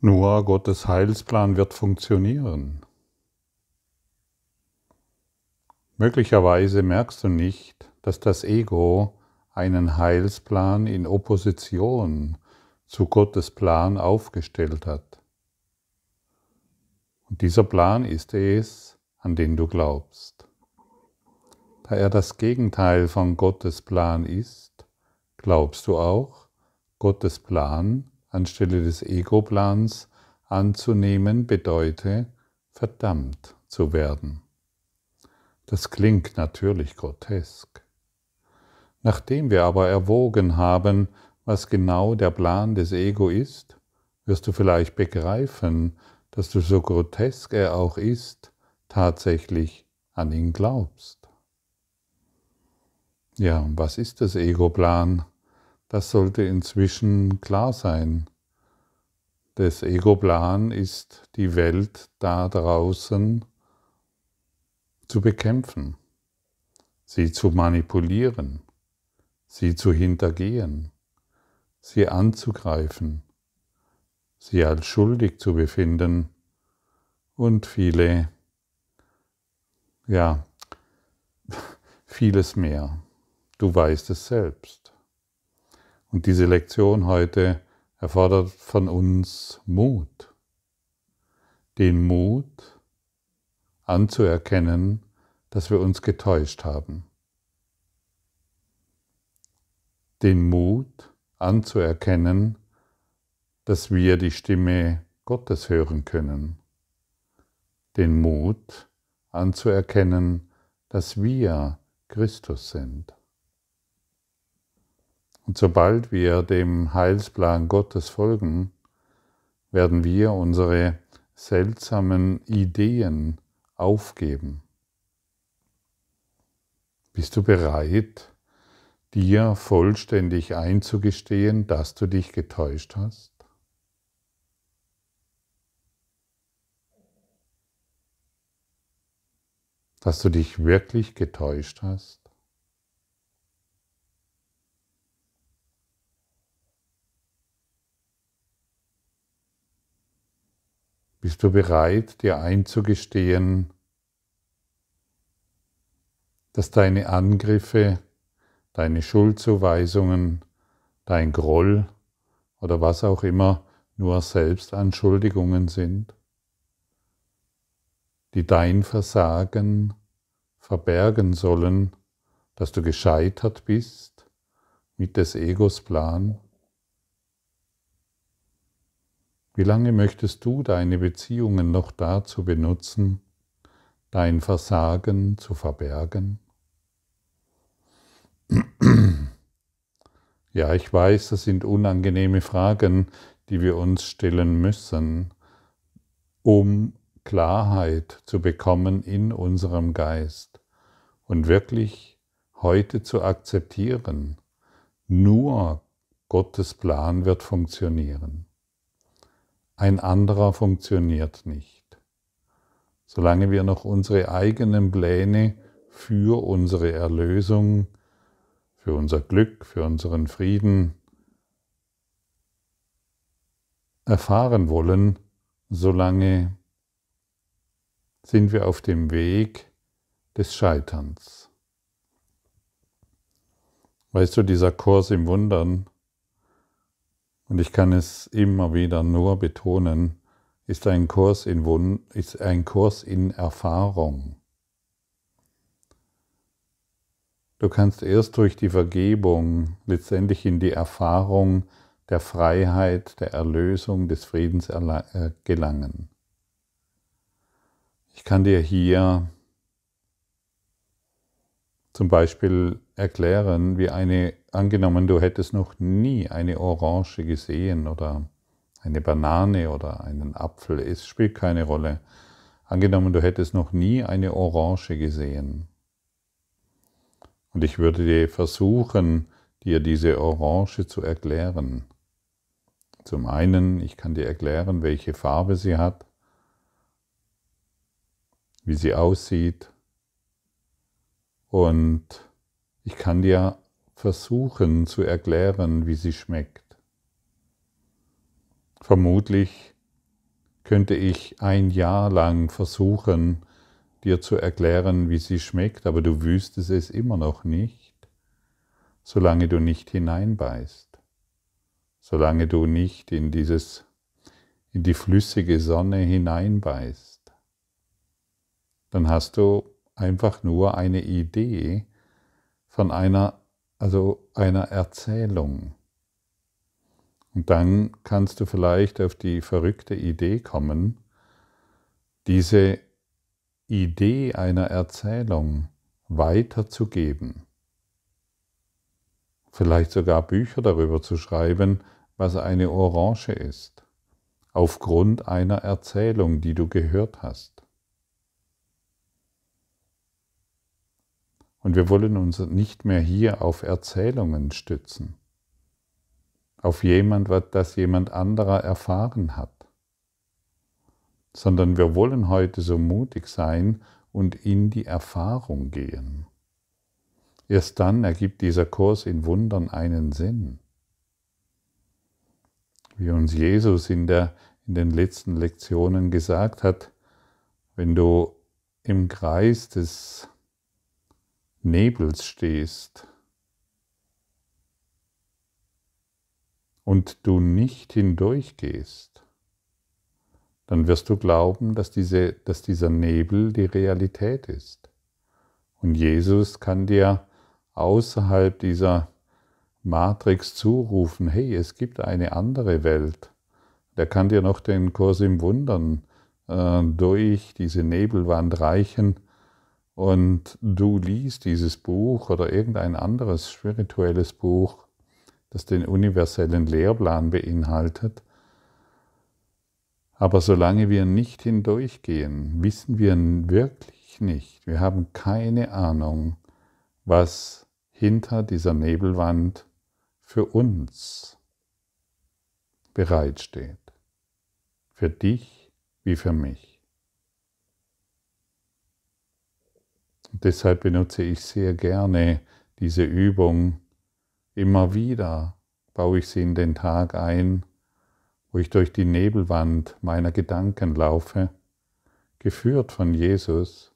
Nur Gottes Heilsplan wird funktionieren. Möglicherweise merkst du nicht, dass das Ego einen Heilsplan in Opposition zu Gottes Plan aufgestellt hat. Und dieser Plan ist es, an den du glaubst. Da er das Gegenteil von Gottes Plan ist, glaubst du auch, Gottes Plan ist anstelle des Ego-Plans anzunehmen, bedeute, verdammt zu werden. Das klingt natürlich grotesk. Nachdem wir aber erwogen haben, was genau der Plan des Ego ist, wirst du vielleicht begreifen, dass du so grotesk er auch ist, tatsächlich an ihn glaubst. Ja, und was ist das Ego-Plan? Das sollte inzwischen klar sein. Das Ego-Plan ist, die Welt da draußen zu bekämpfen, sie zu manipulieren, sie zu hintergehen, sie anzugreifen, sie als schuldig zu befinden und viele, ja, vieles mehr. Du weißt es selbst. Und diese Lektion heute erfordert von uns Mut. Den Mut anzuerkennen, dass wir uns getäuscht haben. Den Mut anzuerkennen, dass wir die Stimme Gottes hören können. Den Mut anzuerkennen, dass wir Christus sind. Und sobald wir dem Heilsplan Gottes folgen, werden wir unsere seltsamen Ideen aufgeben. Bist du bereit, dir vollständig einzugestehen, dass du dich getäuscht hast? Dass du dich wirklich getäuscht hast? Bist du bereit, dir einzugestehen, dass deine Angriffe, deine Schuldzuweisungen, dein Groll oder was auch immer nur Selbstanschuldigungen sind, die dein Versagen verbergen sollen, dass du gescheitert bist mit des Egos Plan? Wie lange möchtest du deine Beziehungen noch dazu benutzen, dein Versagen zu verbergen? Ja, ich weiß, das sind unangenehme Fragen, die wir uns stellen müssen, um Klarheit zu bekommen in unserem Geist und wirklich heute zu akzeptieren, nur Gottes Plan wird funktionieren. Ein anderer funktioniert nicht. Solange wir noch unsere eigenen Pläne für unsere Erlösung, für unser Glück, für unseren Frieden erfahren wollen, solange sind wir auf dem Weg des Scheiterns. Weißt du, dieser Kurs im Wundern, und ich kann es immer wieder nur betonen, ist ein Kurs in, Wund ist ein Kurs in Erfahrung. Du kannst erst durch die Vergebung letztendlich in die Erfahrung der Freiheit, der Erlösung, des Friedens äh, gelangen. Ich kann dir hier zum Beispiel erklären, wie eine angenommen, du hättest noch nie eine Orange gesehen oder eine Banane oder einen Apfel, es spielt keine Rolle. Angenommen, du hättest noch nie eine Orange gesehen. Und ich würde dir versuchen, dir diese Orange zu erklären. Zum einen, ich kann dir erklären, welche Farbe sie hat, wie sie aussieht. Und ich kann dir versuchen zu erklären, wie sie schmeckt. Vermutlich könnte ich ein Jahr lang versuchen, dir zu erklären, wie sie schmeckt, aber du wüsstest es immer noch nicht, solange du nicht hineinbeißt, solange du nicht in dieses in die flüssige Sonne hineinbeißt. Dann hast du einfach nur eine Idee von einer also einer Erzählung. Und dann kannst du vielleicht auf die verrückte Idee kommen, diese Idee einer Erzählung weiterzugeben. Vielleicht sogar Bücher darüber zu schreiben, was eine Orange ist, aufgrund einer Erzählung, die du gehört hast. Und wir wollen uns nicht mehr hier auf Erzählungen stützen, auf jemand, was das jemand anderer erfahren hat, sondern wir wollen heute so mutig sein und in die Erfahrung gehen. Erst dann ergibt dieser Kurs in Wundern einen Sinn. Wie uns Jesus in, der, in den letzten Lektionen gesagt hat, wenn du im Kreis des Nebels stehst und du nicht hindurchgehst, dann wirst du glauben, dass, diese, dass dieser Nebel die Realität ist. Und Jesus kann dir außerhalb dieser Matrix zurufen, hey, es gibt eine andere Welt. Der kann dir noch den Kurs im Wundern äh, durch diese Nebelwand reichen und du liest dieses Buch oder irgendein anderes spirituelles Buch, das den universellen Lehrplan beinhaltet, aber solange wir nicht hindurchgehen, wissen wir wirklich nicht, wir haben keine Ahnung, was hinter dieser Nebelwand für uns bereitsteht. Für dich wie für mich. deshalb benutze ich sehr gerne diese Übung. Immer wieder baue ich sie in den Tag ein, wo ich durch die Nebelwand meiner Gedanken laufe, geführt von Jesus,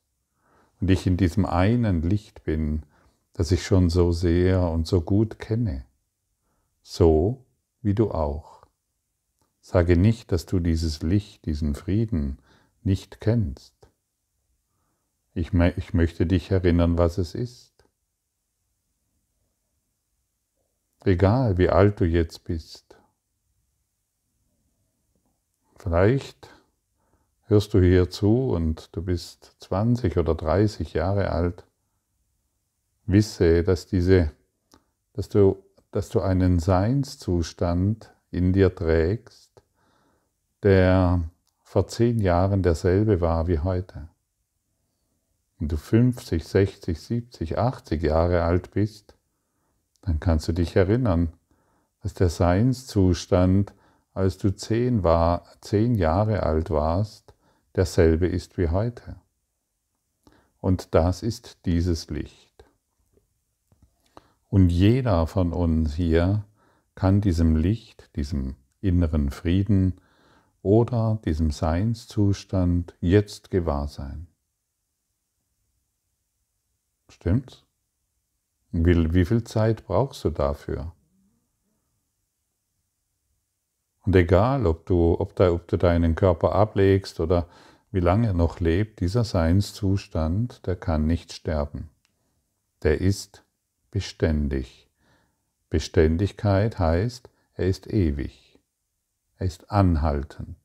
und ich in diesem einen Licht bin, das ich schon so sehr und so gut kenne, so wie du auch. Sage nicht, dass du dieses Licht, diesen Frieden nicht kennst. Ich, ich möchte dich erinnern, was es ist. Egal, wie alt du jetzt bist. Vielleicht hörst du hier zu und du bist 20 oder 30 Jahre alt. Wisse, dass, diese, dass, du, dass du einen Seinszustand in dir trägst, der vor zehn Jahren derselbe war wie heute. Wenn du 50, 60, 70, 80 Jahre alt bist, dann kannst du dich erinnern, dass der Seinszustand, als du zehn, war, zehn Jahre alt warst, derselbe ist wie heute. Und das ist dieses Licht. Und jeder von uns hier kann diesem Licht, diesem inneren Frieden oder diesem Seinszustand jetzt gewahr sein. Stimmt's? Wie, wie viel Zeit brauchst du dafür? Und egal, ob du, ob, da, ob du deinen Körper ablegst oder wie lange er noch lebt, dieser Seinszustand, der kann nicht sterben. Der ist beständig. Beständigkeit heißt, er ist ewig. Er ist anhaltend.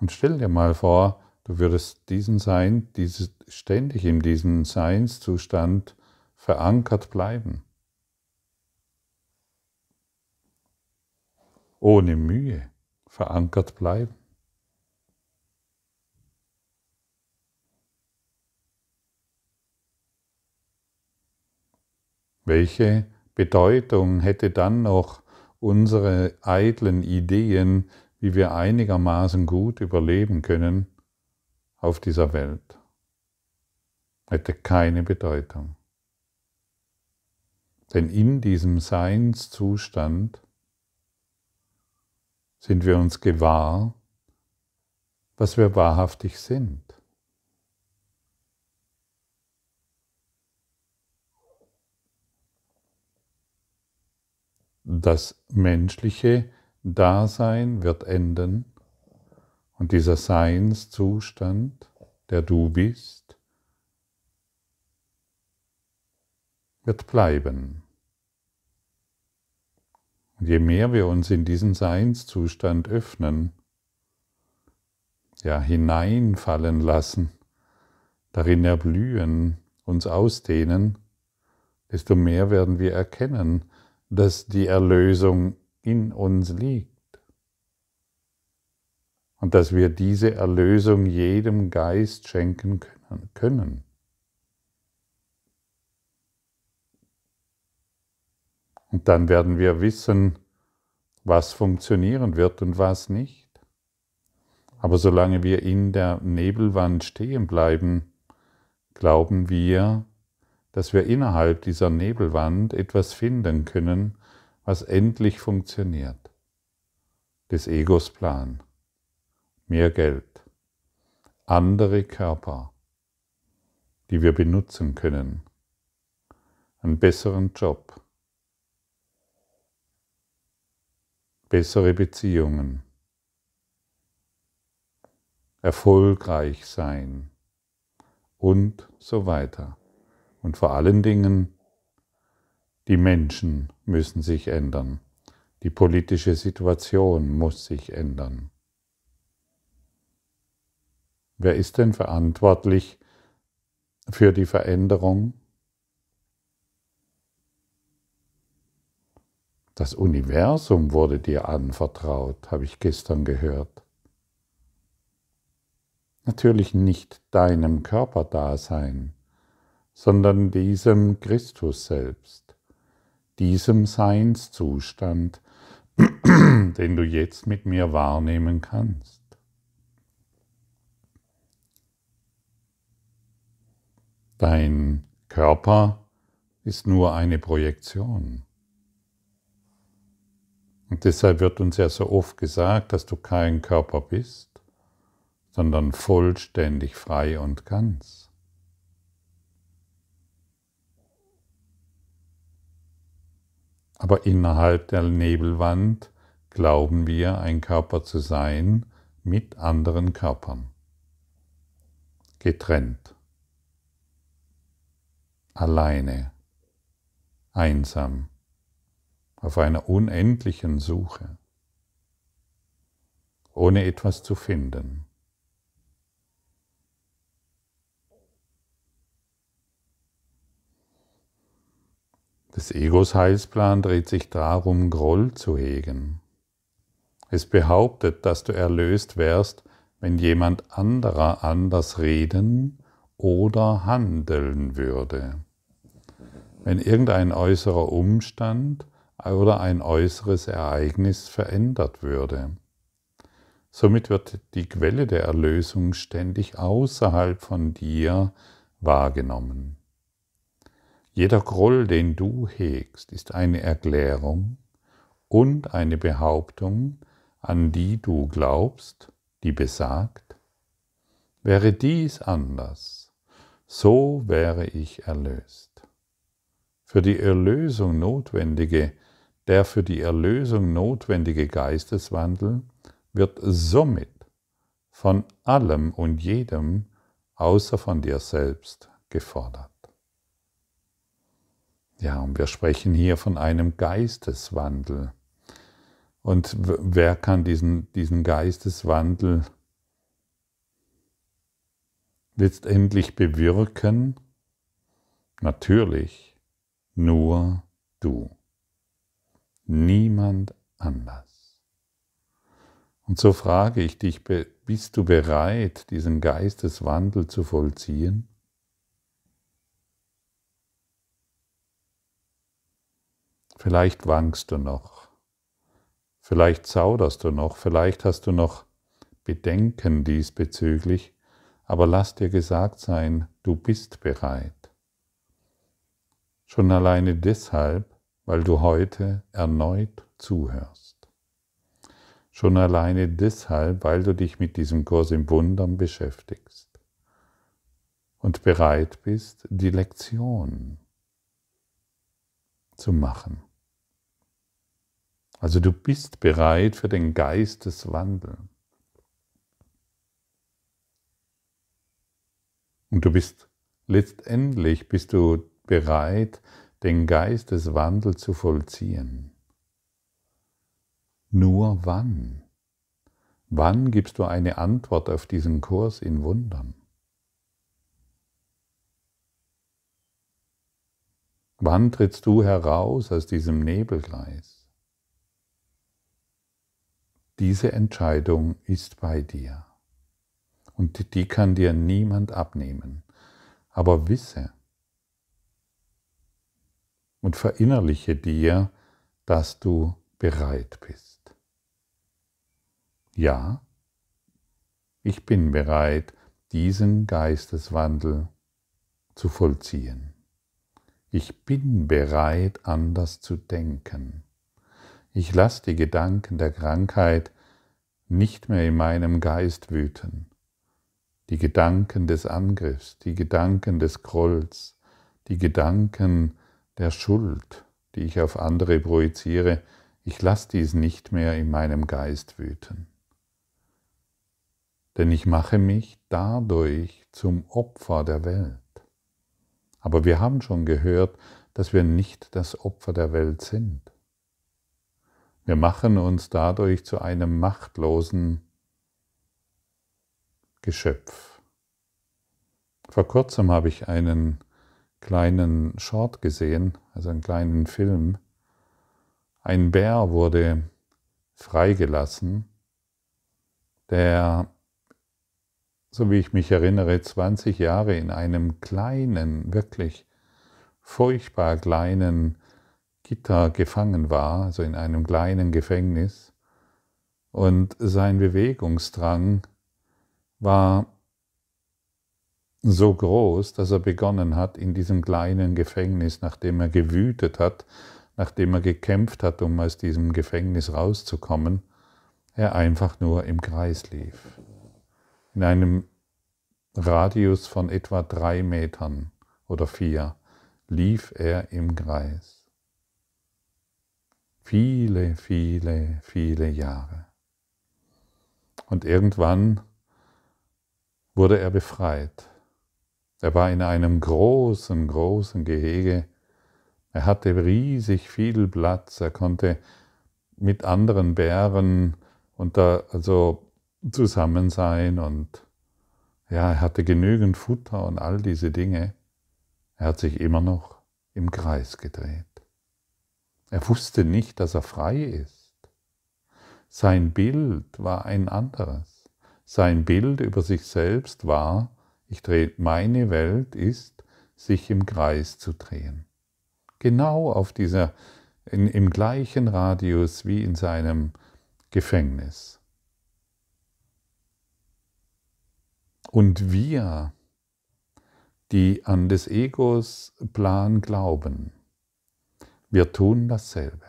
Und stell dir mal vor, Du würdest diesen Sein, dieses, ständig in diesem Seinszustand verankert bleiben. Ohne Mühe verankert bleiben. Welche Bedeutung hätte dann noch unsere eitlen Ideen, wie wir einigermaßen gut überleben können, auf dieser Welt hätte keine Bedeutung. Denn in diesem Seinszustand sind wir uns gewahr, was wir wahrhaftig sind. Das menschliche Dasein wird enden und dieser Seinszustand, der du bist, wird bleiben. Und je mehr wir uns in diesen Seinszustand öffnen, ja hineinfallen lassen, darin erblühen, uns ausdehnen, desto mehr werden wir erkennen, dass die Erlösung in uns liegt und dass wir diese Erlösung jedem Geist schenken können. Und dann werden wir wissen, was funktionieren wird und was nicht. Aber solange wir in der Nebelwand stehen bleiben, glauben wir, dass wir innerhalb dieser Nebelwand etwas finden können, was endlich funktioniert. Des Egos Plan mehr Geld, andere Körper, die wir benutzen können, einen besseren Job, bessere Beziehungen, erfolgreich sein und so weiter. Und vor allen Dingen, die Menschen müssen sich ändern. Die politische Situation muss sich ändern. Wer ist denn verantwortlich für die Veränderung? Das Universum wurde dir anvertraut, habe ich gestern gehört. Natürlich nicht deinem Körperdasein, sondern diesem Christus selbst, diesem Seinszustand, den du jetzt mit mir wahrnehmen kannst. Dein Körper ist nur eine Projektion. Und deshalb wird uns ja so oft gesagt, dass du kein Körper bist, sondern vollständig frei und ganz. Aber innerhalb der Nebelwand glauben wir, ein Körper zu sein mit anderen Körpern, getrennt alleine, einsam, auf einer unendlichen Suche, ohne etwas zu finden. Des Egos Heilsplan dreht sich darum, Groll zu hegen. Es behauptet, dass du erlöst wärst, wenn jemand anderer anders reden oder handeln würde wenn irgendein äußerer Umstand oder ein äußeres Ereignis verändert würde. Somit wird die Quelle der Erlösung ständig außerhalb von dir wahrgenommen. Jeder Groll, den du hegst, ist eine Erklärung und eine Behauptung, an die du glaubst, die besagt, wäre dies anders, so wäre ich erlöst für die Erlösung notwendige, der für die Erlösung notwendige Geisteswandel wird somit von allem und jedem außer von dir selbst gefordert. Ja, und wir sprechen hier von einem Geisteswandel. Und wer kann diesen, diesen Geisteswandel letztendlich bewirken? Natürlich nur du. Niemand anders. Und so frage ich dich, bist du bereit, diesen Geisteswandel zu vollziehen? Vielleicht wankst du noch, vielleicht zauderst du noch, vielleicht hast du noch Bedenken diesbezüglich, aber lass dir gesagt sein, du bist bereit schon alleine deshalb, weil du heute erneut zuhörst. Schon alleine deshalb, weil du dich mit diesem Kurs im Wundern beschäftigst und bereit bist, die Lektion zu machen. Also du bist bereit für den Geisteswandel. Und du bist letztendlich bist du bereit, den Geisteswandel zu vollziehen. Nur wann? Wann gibst du eine Antwort auf diesen Kurs in Wundern? Wann trittst du heraus aus diesem Nebelkreis? Diese Entscheidung ist bei dir und die kann dir niemand abnehmen. Aber wisse, und verinnerliche dir, dass du bereit bist. Ja, ich bin bereit, diesen Geisteswandel zu vollziehen. Ich bin bereit, anders zu denken. Ich lasse die Gedanken der Krankheit nicht mehr in meinem Geist wüten. Die Gedanken des Angriffs, die Gedanken des Grolls, die Gedanken der Schuld, die ich auf andere projiziere, ich lasse dies nicht mehr in meinem Geist wüten. Denn ich mache mich dadurch zum Opfer der Welt. Aber wir haben schon gehört, dass wir nicht das Opfer der Welt sind. Wir machen uns dadurch zu einem machtlosen Geschöpf. Vor kurzem habe ich einen kleinen Short gesehen, also einen kleinen Film. Ein Bär wurde freigelassen, der, so wie ich mich erinnere, 20 Jahre in einem kleinen, wirklich furchtbar kleinen Gitter gefangen war, also in einem kleinen Gefängnis. Und sein Bewegungsdrang war so groß, dass er begonnen hat, in diesem kleinen Gefängnis, nachdem er gewütet hat, nachdem er gekämpft hat, um aus diesem Gefängnis rauszukommen, er einfach nur im Kreis lief. In einem Radius von etwa drei Metern oder vier lief er im Kreis. Viele, viele, viele Jahre. Und irgendwann wurde er befreit er war in einem großen, großen Gehege. Er hatte riesig viel Platz. Er konnte mit anderen Bären unter, also zusammen sein und ja, er hatte genügend Futter und all diese Dinge. Er hat sich immer noch im Kreis gedreht. Er wusste nicht, dass er frei ist. Sein Bild war ein anderes. Sein Bild über sich selbst war, ich drehe, meine Welt ist, sich im Kreis zu drehen. Genau auf dieser, in, im gleichen Radius wie in seinem Gefängnis. Und wir, die an des Egos Plan glauben, wir tun dasselbe.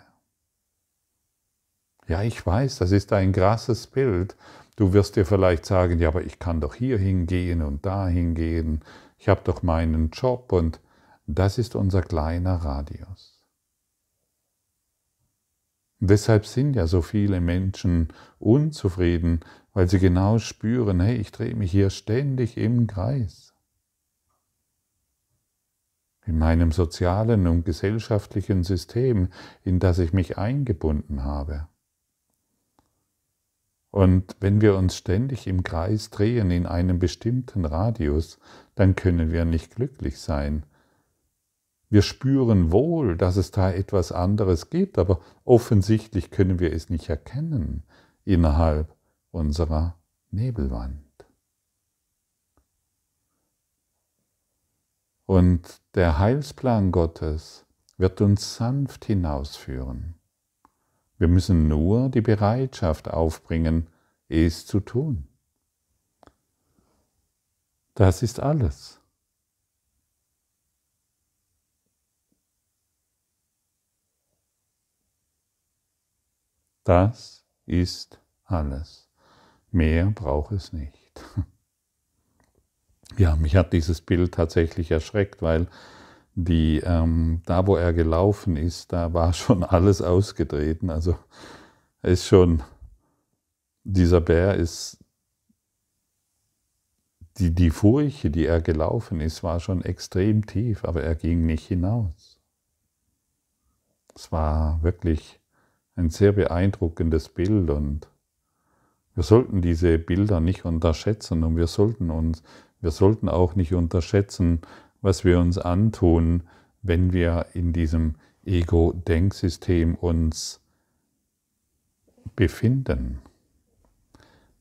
Ja, ich weiß, das ist ein krasses Bild, Du wirst dir vielleicht sagen, ja, aber ich kann doch hier hingehen und da hingehen, ich habe doch meinen Job und das ist unser kleiner Radius. deshalb sind ja so viele Menschen unzufrieden, weil sie genau spüren, hey, ich drehe mich hier ständig im Kreis. In meinem sozialen und gesellschaftlichen System, in das ich mich eingebunden habe. Und wenn wir uns ständig im Kreis drehen in einem bestimmten Radius, dann können wir nicht glücklich sein. Wir spüren wohl, dass es da etwas anderes gibt, aber offensichtlich können wir es nicht erkennen innerhalb unserer Nebelwand. Und der Heilsplan Gottes wird uns sanft hinausführen wir müssen nur die Bereitschaft aufbringen, es zu tun. Das ist alles. Das ist alles. Mehr braucht es nicht. Ja, mich hat dieses Bild tatsächlich erschreckt, weil die, ähm, da wo er gelaufen ist, da war schon alles ausgetreten. Also ist schon, dieser Bär ist, die, die Furche, die er gelaufen ist, war schon extrem tief, aber er ging nicht hinaus. Es war wirklich ein sehr beeindruckendes Bild und wir sollten diese Bilder nicht unterschätzen und wir sollten uns, wir sollten auch nicht unterschätzen, was wir uns antun, wenn wir in diesem Ego-Denksystem uns befinden.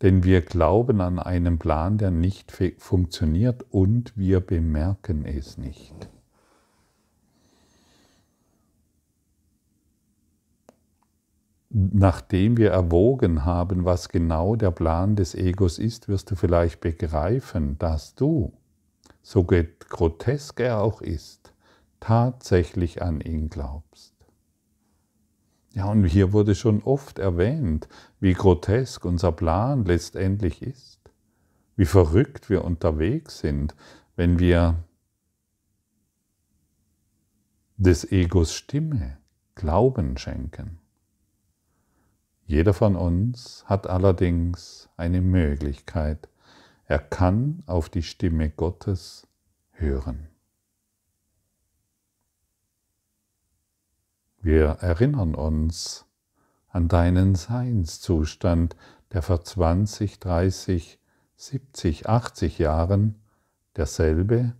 Denn wir glauben an einen Plan, der nicht funktioniert und wir bemerken es nicht. Nachdem wir erwogen haben, was genau der Plan des Egos ist, wirst du vielleicht begreifen, dass du so grotesk er auch ist, tatsächlich an ihn glaubst. Ja, und hier wurde schon oft erwähnt, wie grotesk unser Plan letztendlich ist, wie verrückt wir unterwegs sind, wenn wir des Egos Stimme Glauben schenken. Jeder von uns hat allerdings eine Möglichkeit, er kann auf die Stimme Gottes hören. Wir erinnern uns an deinen Seinszustand, der vor 20, 30, 70, 80 Jahren derselbe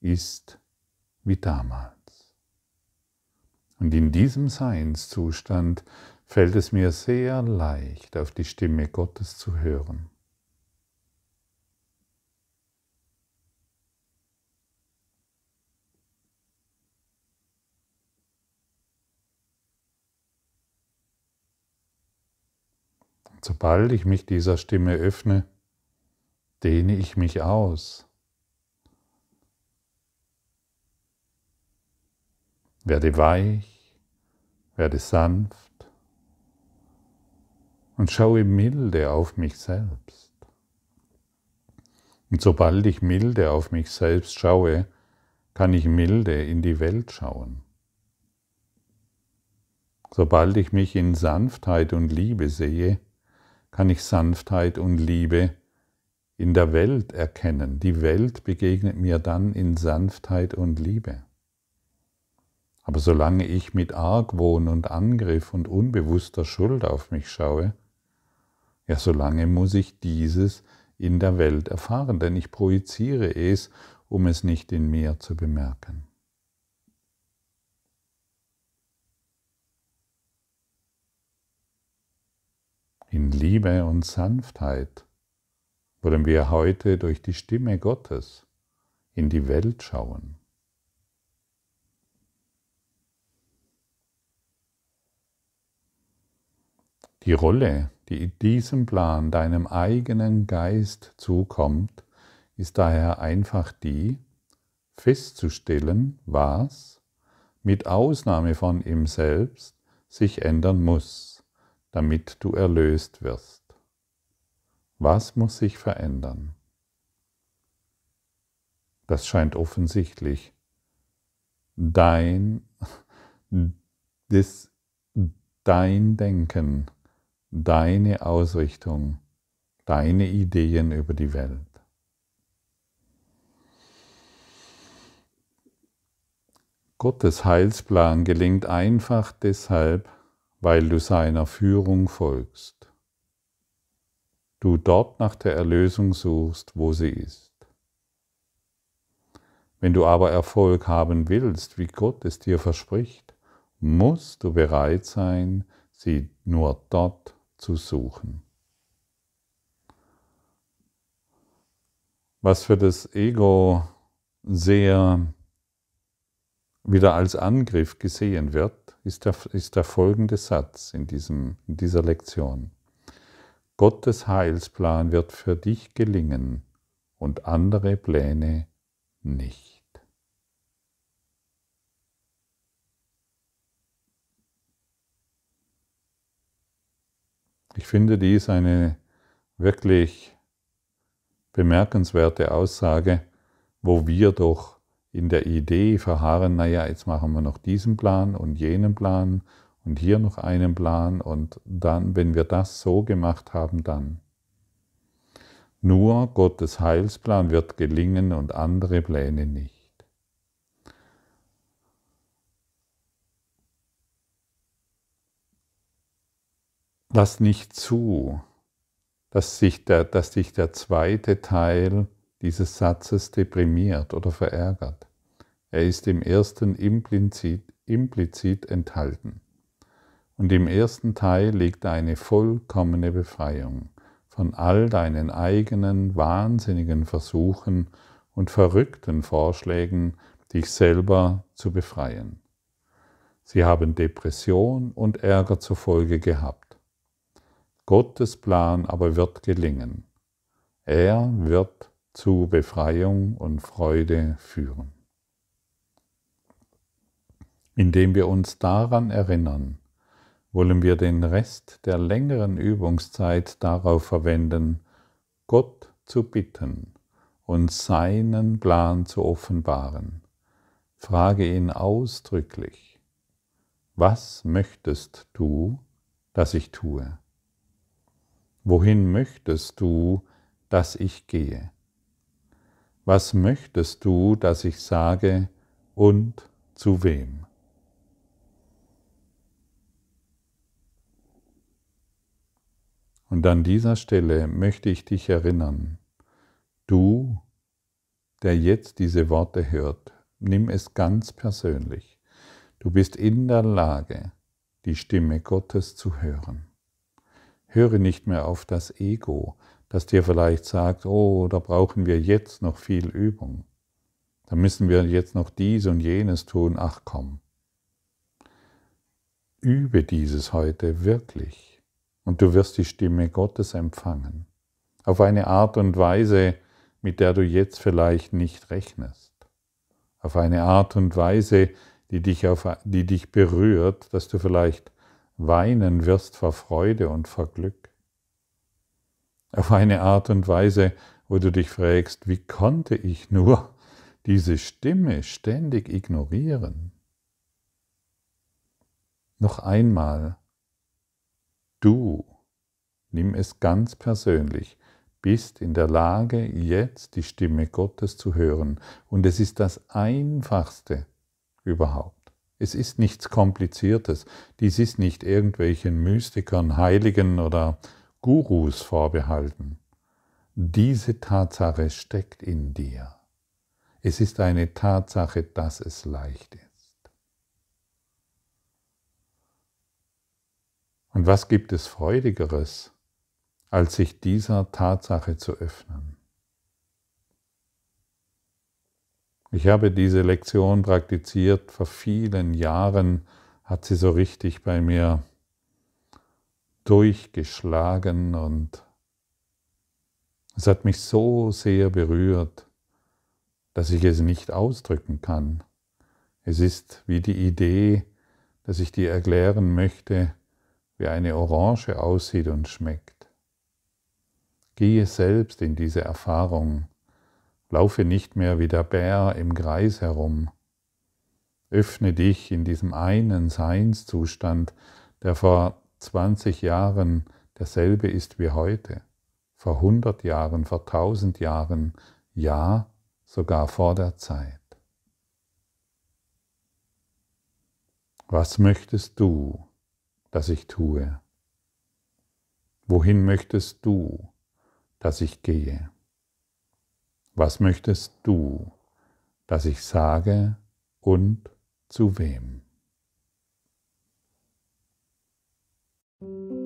ist wie damals. Und in diesem Seinszustand fällt es mir sehr leicht, auf die Stimme Gottes zu hören. Sobald ich mich dieser Stimme öffne, dehne ich mich aus. Werde weich, werde sanft und schaue milde auf mich selbst. Und sobald ich milde auf mich selbst schaue, kann ich milde in die Welt schauen. Sobald ich mich in Sanftheit und Liebe sehe, kann ich Sanftheit und Liebe in der Welt erkennen. Die Welt begegnet mir dann in Sanftheit und Liebe. Aber solange ich mit Argwohn und Angriff und unbewusster Schuld auf mich schaue, ja, solange muss ich dieses in der Welt erfahren, denn ich projiziere es, um es nicht in mir zu bemerken. in Liebe und Sanftheit wollen wir heute durch die Stimme Gottes in die Welt schauen. Die Rolle, die in diesem Plan deinem eigenen Geist zukommt, ist daher einfach die, festzustellen, was mit Ausnahme von ihm selbst sich ändern muss damit du erlöst wirst? Was muss sich verändern? Das scheint offensichtlich. Dein, das, dein Denken, deine Ausrichtung, deine Ideen über die Welt. Gottes Heilsplan gelingt einfach deshalb, weil du seiner Führung folgst. Du dort nach der Erlösung suchst, wo sie ist. Wenn du aber Erfolg haben willst, wie Gott es dir verspricht, musst du bereit sein, sie nur dort zu suchen. Was für das Ego sehr wieder als Angriff gesehen wird, ist der, ist der folgende Satz in, diesem, in dieser Lektion. Gottes Heilsplan wird für dich gelingen und andere Pläne nicht. Ich finde dies eine wirklich bemerkenswerte Aussage, wo wir doch in der Idee verharren, naja, jetzt machen wir noch diesen Plan und jenen Plan und hier noch einen Plan und dann, wenn wir das so gemacht haben, dann. Nur Gottes Heilsplan wird gelingen und andere Pläne nicht. Lass nicht zu, dass sich der, dass sich der zweite Teil dieses Satzes deprimiert oder verärgert. Er ist im ersten implizit, implizit enthalten. Und im ersten Teil liegt eine vollkommene Befreiung von all deinen eigenen wahnsinnigen Versuchen und verrückten Vorschlägen, dich selber zu befreien. Sie haben Depression und Ärger zur Folge gehabt. Gottes Plan aber wird gelingen. Er wird zu Befreiung und Freude führen. Indem wir uns daran erinnern, wollen wir den Rest der längeren Übungszeit darauf verwenden, Gott zu bitten und seinen Plan zu offenbaren. Frage ihn ausdrücklich, was möchtest du, dass ich tue? Wohin möchtest du, dass ich gehe? was möchtest du, dass ich sage und zu wem? Und an dieser Stelle möchte ich dich erinnern, du, der jetzt diese Worte hört, nimm es ganz persönlich. Du bist in der Lage, die Stimme Gottes zu hören. Höre nicht mehr auf das Ego, das dir vielleicht sagt, oh, da brauchen wir jetzt noch viel Übung. Da müssen wir jetzt noch dies und jenes tun. Ach komm. Übe dieses heute wirklich und du wirst die Stimme Gottes empfangen. Auf eine Art und Weise, mit der du jetzt vielleicht nicht rechnest. Auf eine Art und Weise, die dich, auf, die dich berührt, dass du vielleicht weinen wirst vor Freude und vor Glück auf eine Art und Weise, wo du dich fragst, wie konnte ich nur diese Stimme ständig ignorieren? Noch einmal, du, nimm es ganz persönlich, bist in der Lage, jetzt die Stimme Gottes zu hören. Und es ist das Einfachste überhaupt. Es ist nichts Kompliziertes. Dies ist nicht irgendwelchen Mystikern, Heiligen oder Gurus vorbehalten. Diese Tatsache steckt in dir. Es ist eine Tatsache, dass es leicht ist. Und was gibt es Freudigeres, als sich dieser Tatsache zu öffnen? Ich habe diese Lektion praktiziert, vor vielen Jahren hat sie so richtig bei mir durchgeschlagen und es hat mich so sehr berührt, dass ich es nicht ausdrücken kann. Es ist wie die Idee, dass ich dir erklären möchte, wie eine Orange aussieht und schmeckt. Gehe selbst in diese Erfahrung, laufe nicht mehr wie der Bär im Kreis herum. Öffne dich in diesem einen Seinszustand, der vor 20 Jahren derselbe ist wie heute, vor 100 Jahren, vor 1000 Jahren, ja sogar vor der Zeit. Was möchtest du, dass ich tue? Wohin möchtest du, dass ich gehe? Was möchtest du, dass ich sage und zu wem? Thank you.